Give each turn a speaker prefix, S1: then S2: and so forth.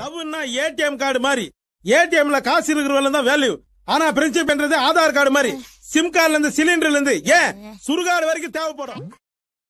S1: லவ்னா
S2: ATM card மாதிரி ஏடிஎம்ல காசு இருக்கிறவங்க தான் வேல்யூ ஆனா பிரின்சிப் என்றது ஆதார் கார்டு மாதிரி சிம் கார்டுல இருந்து சிலிண்டர்ல இருந்து ஏன் சுடுகாடு வரைக்கும்
S1: தேவைப்படும்